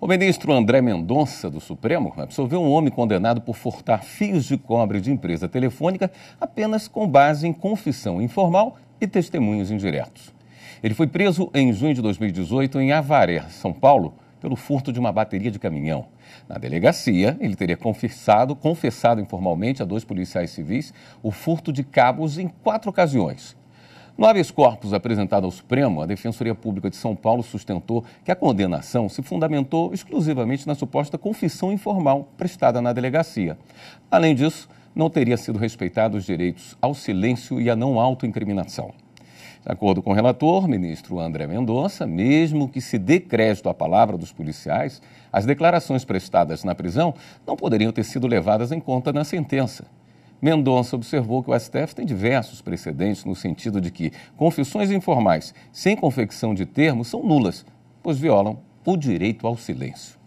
O ministro André Mendonça, do Supremo, absolveu um homem condenado por furtar fios de cobre de empresa telefônica apenas com base em confissão informal e testemunhos indiretos. Ele foi preso em junho de 2018 em Avaré, São Paulo, pelo furto de uma bateria de caminhão. Na delegacia, ele teria confessado, confessado informalmente a dois policiais civis o furto de cabos em quatro ocasiões. No habeas corpus apresentado ao Supremo, a Defensoria Pública de São Paulo sustentou que a condenação se fundamentou exclusivamente na suposta confissão informal prestada na delegacia. Além disso, não teria sido respeitados os direitos ao silêncio e à não autoincriminação. De acordo com o relator, ministro André Mendonça, mesmo que se dê crédito à palavra dos policiais, as declarações prestadas na prisão não poderiam ter sido levadas em conta na sentença. Mendonça observou que o STF tem diversos precedentes no sentido de que confissões informais sem confecção de termos são nulas, pois violam o direito ao silêncio.